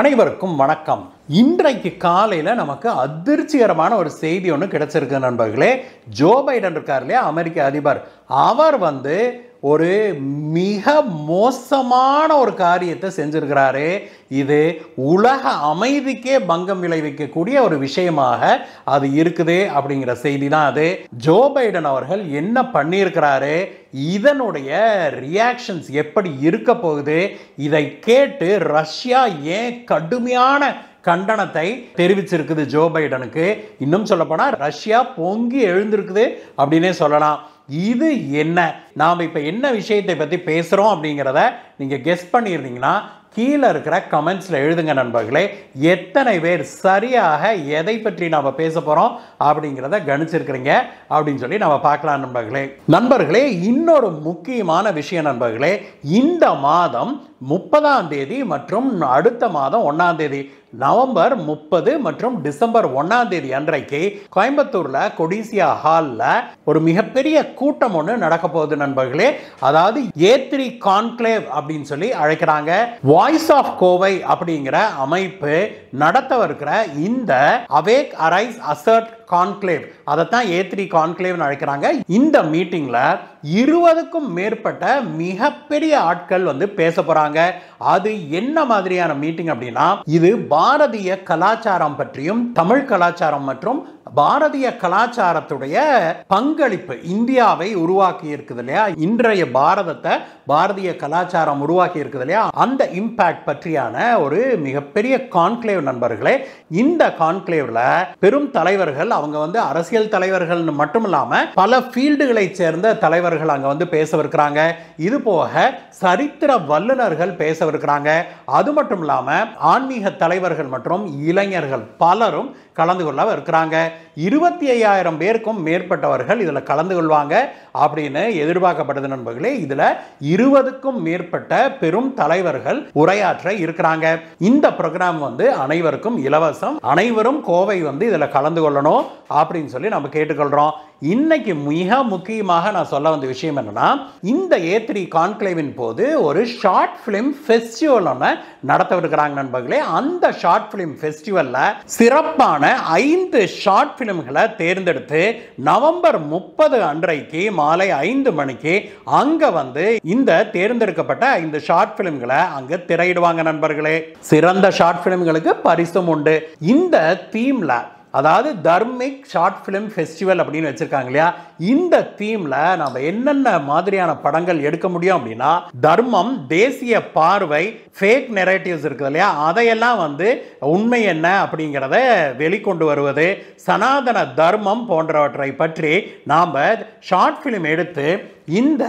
அனைவருக்கும் வணக்கம் இன்றைக்கு காலையில் நமக்கு அதிர்ச்சிகரமான ஒரு செய்தி ஒன்று கிடைச்சிருக்கு நண்பர்களே ஜோ பைடன் இருக்கார் இல்லையா அமெரிக்க அதிபர் அவர் வந்து ஒரு மிக மோசமான ஒரு காரியத்தை செஞ்சிருக்கிறாரு இது உலக அமைதிக்கே பங்கம் விளைவிக்கக்கூடிய ஒரு விஷயமாக அது இருக்குது அப்படிங்கிற செய்தி தான் அது ஜோ பைடன் அவர்கள் என்ன பண்ணியிருக்கிறாரு இதனுடைய ரியாக்ஷன்ஸ் எப்படி இருக்க போகுது இதை கேட்டு ரஷ்யா ஏன் கடுமையான கண்டனத்தை தெரிவிச்சிருக்குது ஜோ பைடனுக்கு இன்னும் சொல்லப்போனால் ரஷ்யா பொங்கி எழுந்திருக்குது அப்படின்னே சொல்லலாம் இது என்ன நாம் இப்போ என்ன விஷயத்தை பற்றி பேசுகிறோம் அப்படிங்கிறத நீங்கள் கெஸ் பண்ணியிருந்தீங்கன்னா கீழே இருக்கிற கமெண்ட்ஸில் எழுதுங்க நண்பர்களே எத்தனை பேர் சரியாக எதை பற்றி நாம் பேச போகிறோம் அப்படிங்கிறத கணிச்சிருக்கிறீங்க அப்படின்னு சொல்லி நம்ம பார்க்கலாம் நண்பர்களே நண்பர்களே இன்னொரு முக்கியமான விஷயம் நண்பர்களே இந்த மாதம் முப்பதாம் தேதி மற்றும் அடுத்த மாதம் ஒன்றாம் தேதி நவம்பர் முப்பது மற்றும் டிசம்பர் ஒன்னாம் தேதி அன்றைக்கு கோயம்புத்தூரில் கொடிசியா ஹாலில் ஒரு மிகப்பெரிய கூட்டம் ஒன்று நடக்க போகுது நண்பர்களே அதாவது ஏத்ரி கான்கிளேவ் அப்படின்னு சொல்லி அழைக்கிறாங்க வாய்ஸ் ஆஃப் கோவை அப்படிங்கிற அமைப்பு நடத்தவிருக்கிற இந்த அவேக் அரைஸ் அசர்ட் கான்க்ளேவ் அதைத்தான் ஏ த்ரீ கான்க்ளேவ் அழைக்கிறாங்க இந்த மீட்டிங்கில் இருபதுக்கும் மேற்பட்ட மிகப்பெரிய ஆட்கள் வந்து பேச போகிறாங்க அது என்ன மாதிரியான மீட்டிங் அப்படின்னா இது பாரதிய கலாச்சாரம் பற்றியும் தமிழ் கலாச்சாரம் மற்றும் பாரதிய கலாச்சாரத்துடைய பங்களிப்பு இந்தியாவை உருவாக்கி இருக்குது இல்லையா இன்றைய பாரதத்தை பாரதிய கலாச்சாரம் உருவாக்கி இருக்குது இல்லையா அந்த இம்பேக்ட் பற்றியான ஒரு மிகப்பெரிய கான்க்ளேவ் நண்பர்களே இந்த கான்கிளேவ்ல பெரும் தலைவர்கள் அவங்க வந்து அரசியல் தலைவர்கள் மட்டும் இல்லாம பல ஃபீல்டுகளை சேர்ந்த தலைவர்கள் அங்க வந்து பேசவிருக்கிறாங்க இது போக சரித்திர வல்லுநர்கள் பேசவிருக்கிறாங்க அது மட்டும் இல்லாம ஆன்மீக தலைவர்கள் மற்றும் இளைஞர்கள் பலரும் கலந்து கொள்ள இருக்கிறாங்க இருபத்தி ஐயாயிரம் பேருக்கும் மேற்பட்டவர்கள் இதுல கலந்து கொள்வாங்க அப்படின்னு எதிர்பார்க்கப்படுது நண்பர்களே இதுல இருபதுக்கும் மேற்பட்ட பெரும் தலைவர்கள் உரையாற்ற இருக்கிறாங்க இந்த ப்ரோக்ராம் வந்து அனைவருக்கும் இலவசம் அனைவரும் கோவை வந்து இதில் கலந்து கொள்ளணும் அப்படின்னு சொல்லி நம்ம கேட்டுக்கொள்கிறோம் இன்னைக்கு மிக முக்கியமாக நான் சொல்ல வந்த விஷயம் என்னன்னா இந்த ஏ த்ரீ கான்க்ளேவின் போது ஒரு ஷார்ட் ஃபிலிம் ஃபெஸ்டிவல் ஒன்று நடத்தவிருக்கிறாங்க நண்பர்களே அந்த ஷார்ட் ஃபிலிம் ஃபெஸ்டிவலில் சிறப்பான ஐந்து ஷார்ட் ஃபிலிம்களை தேர்ந்தெடுத்து நவம்பர் முப்பது அன்றைக்கு மாலை ஐந்து மணிக்கு அங்கே வந்து இந்த தேர்ந்தெடுக்கப்பட்ட ஐந்து ஷார்ட் ஃபிலிம்களை அங்கே திரையிடுவாங்க நண்பர்களே சிறந்த ஷார்ட் ஃபிலிம்களுக்கு பரிசும் உண்டு இந்த தீமில் அதாவது தர்மிக் ஷார்ட் ஃபிலிம் ஃபெஸ்டிவல் அப்படின்னு வச்சுருக்காங்க இல்லையா இந்த தீமில் நம்ம என்னென்ன மாதிரியான படங்கள் எடுக்க முடியும் அப்படின்னா தர்மம் தேசிய பார்வை ஃபேக் நெரேட்டிவ்ஸ் இருக்குது இல்லையா அதையெல்லாம் வந்து உண்மை என்ன அப்படிங்கிறத வெளிக்கொண்டு வருவது சனாதன தர்மம் போன்றவற்றை பற்றி நாம் ஷார்ட் ஃபிலிம் எடுத்து இந்த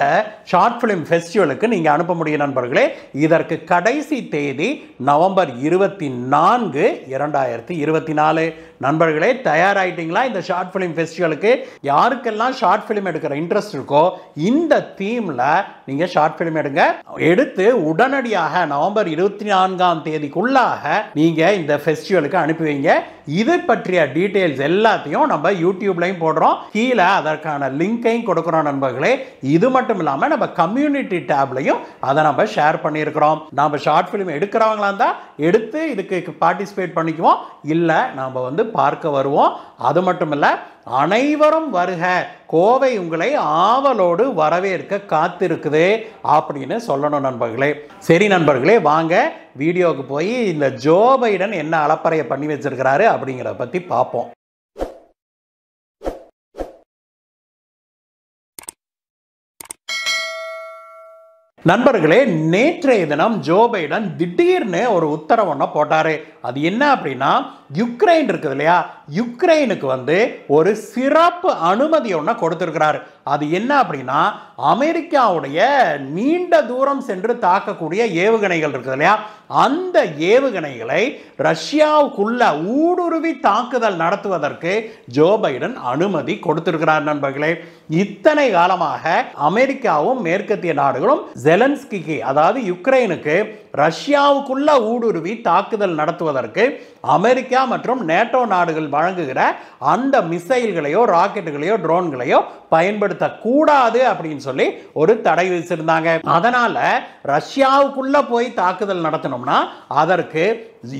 ஷார்ட் ஃபிலிம் ஃபெஸ்டிவலுக்கு நீங்கள் அனுப்ப முடியும் நண்பர்களே இதற்கு கடைசி தேதி நவம்பர் இருபத்தி நான்கு இரண்டாயிரத்தி இருபத்தி நாலு நண்பர்களே தயாராகிட்டீங்களா இந்த ஷார்ட் ஃபிலிம் ஃபெஸ்டிவலுக்கு யாருக்கெல்லாம் ஷார்ட் ஃபிலிம் எடுக்கிற இன்ட்ரெஸ்ட் இருக்கோ இந்த தீமில் நீங்கள் ஷார்ட் ஃபிலிம் எடுங்க எடுத்து உடனடியாக நவம்பர் இருபத்தி நான்காம் தேதிக்குள்ளாக நீங்கள் இந்த ஃபெஸ்டிவலுக்கு அனுப்பி வைங்க இது பற்றிய டீட்டெயில்ஸ் எல்லாத்தையும் நம்ம யூடியூப்லையும் போடுறோம் கீழே அதற்கான லிங்க்கையும் கொடுக்குறோம் நண்பர்களே இது மட்டும் இல்லாமல் நம்ம கம்யூனிட்டி டேப்லையும் அதை நம்ம ஷேர் பண்ணியிருக்கிறோம் நம்ம ஷார்ட் ஃபிலிம் எடுக்கிறவங்களா இருந்தால் எடுத்து இதுக்கு பார்ட்டிசிபேட் பண்ணிக்குவோம் இல்லை நாம் வந்து பார்க்க வருவோம் அது மட்டுமல்ல அனைவரும் வருக கோவை உங்களை ஆவலோடு வரவேற்க காத்திருக்குது அப்படின்னு சொல்லணும் நண்பர்களே சரி நண்பர்களே வாங்க வீடியோவுக்கு போய் இந்த ஜோ பைடன் என்ன அலப்பறையை பண்ணி வச்சிருக்கிறாரு அப்படிங்கிறத பற்றி பார்ப்போம் நண்பர்களே நேற்றைய தினம் ஜோ பைடன் திடீர்னு ஒரு உத்தரவொன்ன போட்டார் அது என்ன அப்படின்னா யுக்ரைன் இருக்குது இல்லையா யுக்ரைனுக்கு வந்து ஒரு சிறப்பு அனுமதி ஒன்று கொடுத்துருக்கிறாரு அது என்ன அப்படின்னா அமெரிக்காவுடைய நீண்ட தூரம் சென்று தாக்கக்கூடிய ஏவுகணைகள் இருக்குது இல்லையா அந்த ஏவுகணைகளை ரஷ்யாவுக்குள்ள ஊடுருவி தாக்குதல் நடத்துவதற்கு ஜோ பைடன் அனுமதி கொடுத்திருக்கிறார் நண்பர்களே இத்தனை காலமாக அமெரிக்காவும் மேற்கத்திய நாடுகளும் ஜெலன்ஸ்கிக்கு அதாவது யுக்ரைனுக்கு ரஷ்யாவுக்குள்ள ஊடுருவி தாக்குதல் நடத்துவதற்கு அமெரிக்கா மற்றும் நேட்டோ நாடுகள் வழங்குகிற அந்த மிசைல்களையோ ராக்கெட்டுகளையோ ட்ரோன்களையோ பயன்படுத்தக்கூடாது அப்படின்னு சொல்லி ஒரு தடை விதிச்சிருந்தாங்க அதனால ரஷ்யாவுக்குள்ள போய் தாக்குதல் நடத்தணும்னா அதற்கு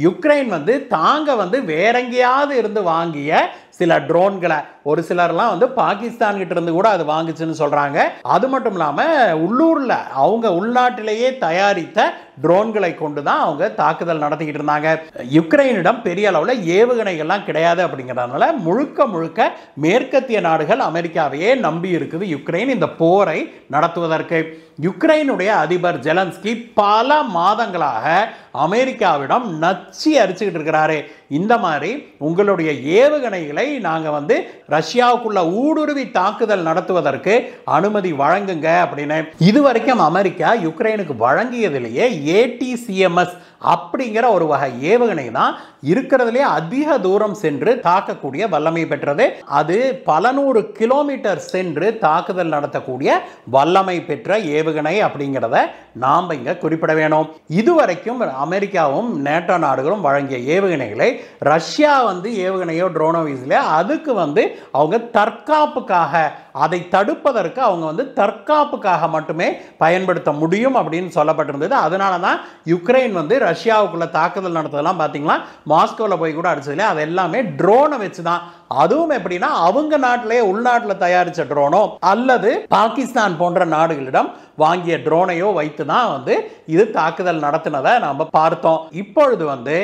யுக்ரைன் வந்து தாங்க வந்து வேற எங்கேயாவது இருந்து வாங்கிய சில ட்ரோன்களை ஒரு சிலர்லாம் வந்து பாகிஸ்தான் கிட்ட இருந்து கூட அது வாங்குச்சுன்னு சொல்கிறாங்க அது மட்டும் இல்லாமல் உள்ளூரில் அவங்க உள்நாட்டிலேயே தயாரித்த ட்ரோன்களை கொண்டு தான் அவங்க தாக்குதல் நடத்திக்கிட்டு இருந்தாங்க யுக்ரைனிடம் பெரிய அளவில் ஏவுகணைகள்லாம் கிடையாது அப்படிங்கிறதுனால முழுக்க முழுக்க மேற்கத்திய நாடுகள் அமெரிக்காவையே நம்பி இருக்குது யுக்ரைன் இந்த போரை நடத்துவதற்கு யுக்ரைனுடைய அதிபர் ஜெலன்ஸ்கி பல மாதங்களாக அமெரிக்காவிடம் நச்சு அரிச்சுக்கிட்டு இருக்கிறாரு இந்த மாதிரி உங்களுடைய ஏவுகணைகளை நாங்கள் வந்து ரஷ்யாவுக்குள்ள ஊடுருவி தாக்குதல் நடத்துவதற்கு அனுமதி வழங்குங்க அப்படின்னு இது வரைக்கும் அமெரிக்கா யுக்ரைனுக்கு வழங்கியதிலேயே ஏடிசிஎம்எஸ் அப்படிங்கிற ஒரு வகை ஏவுகணை தான் இருக்கிறதுலே அதிக தூரம் சென்று தாக்கக்கூடிய வல்லமை பெற்றது அது பல நூறு கிலோமீட்டர் சென்று தாக்குதல் நடத்தக்கூடிய வல்லமை பெற்ற ஏவுகணை அப்படிங்கிறத நாம் இங்கே குறிப்பிட வேணும் இதுவரைக்கும் அமெரிக்காவும் நேட்டோ நாடுகளும் வழங்கிய ஏவுகணைகளை ரஷ்யா வந்து ஏவுகணையோ ட்ரோனோ வீசல அதுக்கு வந்து அவங்க தற்காப்புக்காக அதை தடுப்பதற்கு அவங்க வந்து தற்காப்புக்காக மட்டுமே பயன்படுத்த முடியும் அப்படின்னு சொல்லப்பட்டிருந்தது அதனால தான் யுக்ரைன் வந்து ரஷ்யாவுக்குள்ள தாக்குதல் நடத்ததெல்லாம் பார்த்தீங்கன்னா மாஸ்கோவில் போய் கூட அடிச்சதுல அது எல்லாமே ட்ரோனை வச்சு தான் அதுவும் எப்படின்னா அவங்க நாட்டிலேயே உள்நாட்டில் தயாரித்த ட்ரோனோ அல்லது பாகிஸ்தான் போன்ற நாடுகளிடம் வாங்கிய ட்ரோனையோ வைத்து தான் வந்து இது தாக்குதல் நடத்தினதை நாம் பார்த்தோம் இப்பொழுது வந்து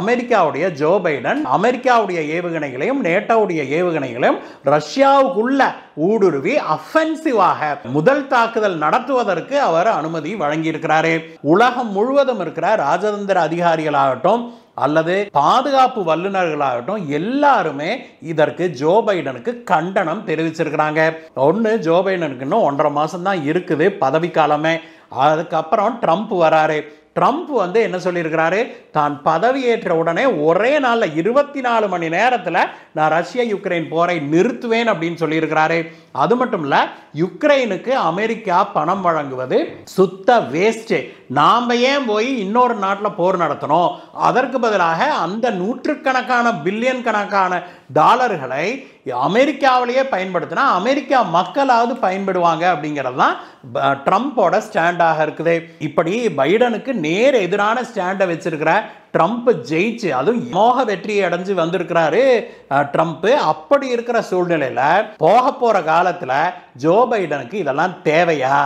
அமெரிக்காவுடைய ஜோ பைடன் அமெரிக்காவுடைய ஏவுகணைகளையும் நேட்டோவுடைய ஏவுகணைகளையும் ரஷ்யாவுக்குள்ள ஊடுருவி அஃபென்சிவாக முதல் தாக்குதல் நடத்துவதற்கு அவர் அனுமதி வழங்கியிருக்கிறாரு உலகம் முழுவதும் இருக்கிற ராஜதந்திர அதிகாரிகளாகட்டும் அல்லது பாதுகாப்பு வல்லுநர்களாகட்டும் எல்லாருமே இதற்கு ஜோ பைடனுக்கு கண்டனம் தெரிவிச்சிருக்கிறாங்க ஒன்று ஜோ இன்னும் ஒன்றரை மாதம் தான் இருக்குது பதவிக்காலமே அதுக்கப்புறம் ட்ரம்ப் வராரு ட்ரம்ப் வந்து என்ன சொல்லியிருக்கிறாரு தான் பதவியேற்ற உடனே ஒரே நாளில் இருபத்தி நாலு மணி நேரத்தில் நான் ரஷ்யா யுக்ரைன் போரை நிறுத்துவேன் அப்படின்னு சொல்லியிருக்கிறாரு அது மட்டும் இல்லை யுக்ரைனுக்கு அமெரிக்கா பணம் வழங்குவது சுத்த வேஸ்ட்டு நாம் ஏன் போய் இன்னொரு நாட்டில் போர் நடத்தணும் அதற்கு பதிலாக அந்த நூற்றுக்கணக்கான பில்லியன் கணக்கான டாலர்களை அமெரிக்காவிலேயே பயன்படுத்தினா அமெரிக்கா மக்களாவது பயன்படுவாங்க அப்படிங்கிறது தான் ட்ரம்ப்போட ஸ்டாண்டாக இருக்குது இப்படி பைடனுக்கு நேர் எதிரான ஸ்டாண்டை வச்சிருக்கிற ட்ரம்ப் ஜெயிச்சு அதுவும் மோக வெற்றியை அடைஞ்சு வந்திருக்கிறாரு ட்ரம்ப் அப்படி இருக்கிற சூழ்நிலையில் போக போகிற காலத்தில் ஜோ பைடனுக்கு இதெல்லாம் தேவையா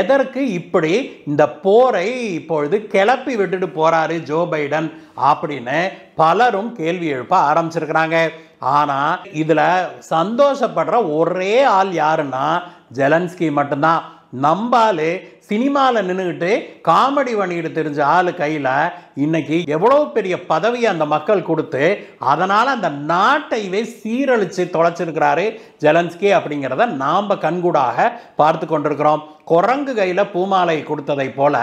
எதற்கு இப்படி இந்த போரை இப்பொழுது கிளப்பி விட்டுட்டு போகிறாரு ஜோ பைடன் அப்படின்னு பலரும் கேள்வி எழுப்ப ஆரம்பிச்சிருக்கிறாங்க ஆனால் இதில் சந்தோஷப்படுற ஒரே ஆள் யாருன்னா ஜெலன்ஸ்கி மட்டும்தான் நம்பாலு சினிமாவில் நின்றுக்கிட்டு காமெடி பண்ணிக்கிட்டு தெரிஞ்ச ஆள் கையில் இன்னைக்கு எவ்வளோ பெரிய பதவியை அந்த மக்கள் கொடுத்து அதனால் அந்த நாட்டைவே சீரழித்து தொலைச்சிருக்கிறாரு ஜெலன்ஸ்கி அப்படிங்கிறத நாம் கண்கூடாக பார்த்து கொண்டிருக்கிறோம் குரங்கு கையில் பூமாலை கொடுத்ததை போல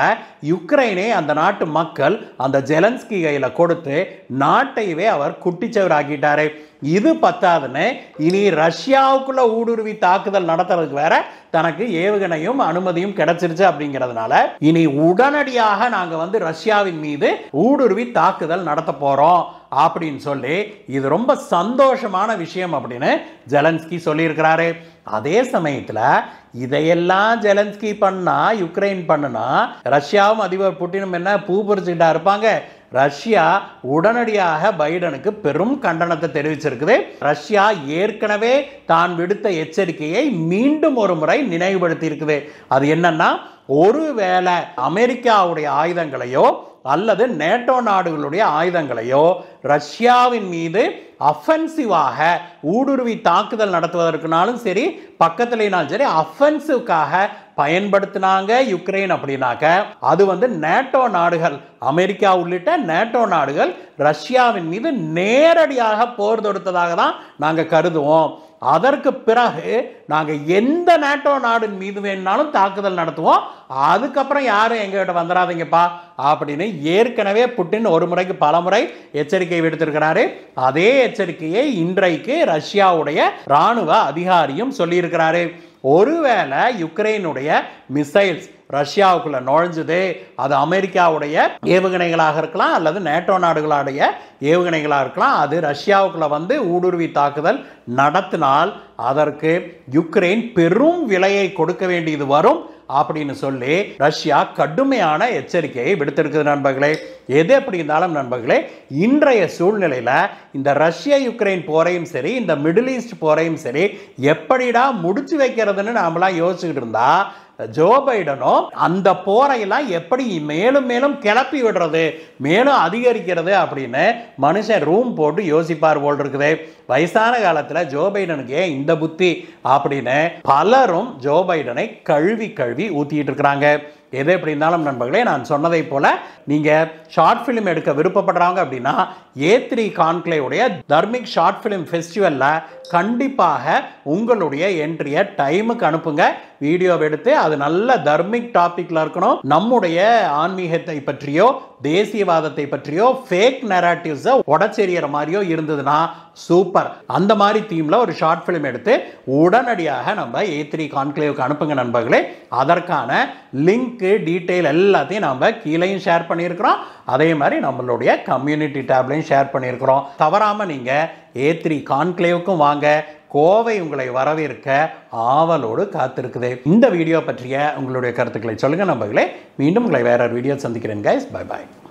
யுக்ரைனே அந்த நாட்டு மக்கள் அந்த ஜெலன்ஸ்கி கையில் கொடுத்து நாட்டையவே அவர் ஆக்கிட்டாரு இது பத்தாதுன்னு இனி ரஷ்யாவுக்குள்ளே ஊடுருவி தாக்குதல் நடத்துறதுக்கு வேற தனக்கு ஏவுகணையும் அனுமதியும் கிடைச்சிருச்சு அப்படிங்கிறதுனால இனி உடனடியாக நாங்கள் வந்து ரஷ்யாவின் மீது ஊடுருவி தாக்குதல் நடத்த போகிறோம் அப்படின்னு சொல்லி இது ரொம்ப சந்தோஷமான விஷயம் அப்படின்னு ஜெலன்ஸ்கி சொல்லியிருக்கிறாரு அதே சமயத்தில் இதையெல்லாம் ஜெலன்ஸ்கி பண்ணா யுக்ரைன் பண்ணுனா ரஷ்யாவும் அதிபர் புட்டினும் என்ன பூ பறிச்சுக்கிட்டா இருப்பாங்க ரஷ்யா உடனடியாக பைடனுக்கு பெரும் கண்டனத்தை தெரிவிச்சிருக்குது ரஷ்யா ஏற்கனவே தான் விடுத்த எச்சரிக்கையை மீண்டும் ஒரு முறை நினைவுபடுத்தி இருக்குது அது என்னன்னா ஒருவேளை அமெரிக்காவுடைய ஆயுதங்களையோ அல்லது நேட்டோ நாடுகளுடைய ஆயுதங்களையோ ரஷ்யாவின் மீது அஃபென்சிவாக ஊடுருவி தாக்குதல் நடத்துவதற்குனாலும் சரி பக்கத்திலேனாலும் சரி அஃபென்சிவ்காக பயன்படுத்தினாங்க யுக்ரைன் அப்படின்னாக்க அது வந்து நேட்டோ நாடுகள் அமெரிக்கா உள்ளிட்ட நேட்டோ நாடுகள் ரஷ்யாவின் மீது நேரடியாக போர் தொடுத்ததாக தான் நாங்கள் கருதுவோம் அதற்கு பிறகு நாங்கள் எந்த நேட்டோ நாடின் மீது வேணாலும் தாக்குதல் நடத்துவோம் அதுக்கப்புறம் யாரும் எங்ககிட்ட வந்துடாதீங்கப்பா அப்படின்னு ஏற்கனவே புட்டின் ஒரு முறைக்கு பல முறை எச்சரிக்கை விடுத்திருக்கிறாரு அதே எச்சரிக்கையை இன்றைக்கு ரஷ்யாவுடைய இராணுவ அதிகாரியும் சொல்லியிருக்கிறாரு ஒருவேளை யுக்ரைனுடைய மிசைல்ஸ் ரஷ்யாவுக்குள்ளே நுழைஞ்சுது அது அமெரிக்காவுடைய ஏவுகணைகளாக இருக்கலாம் அல்லது நேட்டோ நாடுகளுடைய ஏவுகணைகளாக இருக்கலாம் அது ரஷ்யாவுக்குள்ளே வந்து ஊடுருவி தாக்குதல் நடத்தினால் அதற்கு யுக்ரைன் பெரும் விலையை கொடுக்க வேண்டியது வரும் அப்படின்னு சொல்லி ரஷ்யா கடுமையான எச்சரிக்கையை விடுத்திருக்குது நண்பர்களே எது எப்படி இருந்தாலும் நண்பர்களே இன்றைய சூழ்நிலையில் இந்த ரஷ்ய யுக்ரைன் போரையும் சரி இந்த மிடில் ஈஸ்ட் போரையும் சரி எப்படிடா முடிச்சு வைக்கிறதுன்னு நாமலாம் யோசிச்சுக்கிட்டு இருந்தா ஜோ பைடனோ அந்த போரையெல்லாம் எப்படி மேலும் மேலும் கிளப்பி விடுறது மேலும் அதிகரிக்கிறது அப்படின்னு மனுஷன் ரூம் போட்டு யோசிப்பார் போல் இருக்குது வயசான காலத்தில் ஜோ பைடனுக்கு ஏன் இந்த புத்தி அப்படின்னு பலரும் ஜோ பைடனை கழுவி கழுவி ஊற்றிட்டு இருக்கிறாங்க எது எப்படி இருந்தாலும் நண்பர்களே நான் சொன்னதை போல் நீங்கள் ஷார்ட் ஃபிலிம் எடுக்க விருப்பப்படுறாங்க அப்படின்னா ஏ த்ரீ கான்கிளேவுடைய தர்மிக் ஷார்ட் ஃபிலிம் ஃபெஸ்டிவலில் கண்டிப்பாக உங்களுடைய என்ட்ரியை டைமுக்கு அனுப்புங்க வீடியோவை எடுத்து அது நல்ல தர்மிக் டாபிக்ல இருக்கணும் நம்முடைய ஆன்மீகத்தை பற்றியோ தேசியவாதத்தை பற்றியோ ஃபேக் நெராட்டிவ்ஸை உடச்செறியற மாதிரியோ இருந்ததுன்னா சூப்பர் அந்த மாதிரி தீம்ல ஒரு ஷார்ட் ஃபிலிம் எடுத்து உடனடியாக நம்ம ஏ த்ரீ கான்க்ளேவுக்கு அனுப்புங்க நண்பர்களே அதற்கான லிங்க்கு டீட்டெயில் எல்லாத்தையும் நம்ம கீழேயும் ஷேர் பண்ணியிருக்கிறோம் அதே மாதிரி நம்மளுடைய கம்யூனிட்டி டேப்லையும் ஷேர் பண்ணியிருக்கிறோம் தவறாமல் நீங்கள் ஏ த்ரீ கான்க்ளேவுக்கும் வாங்க கோவை உங்களை வரவேற்க ஆவலோடு காத்திருக்குது இந்த வீடியோ பற்றிய உங்களுடைய கருத்துக்களை சொல்லுங்கள் நம்பர்களே மீண்டும் உங்களை வேற ஒரு வீடியோ சந்திக்கிறேன் கைஸ் பாய் பாய்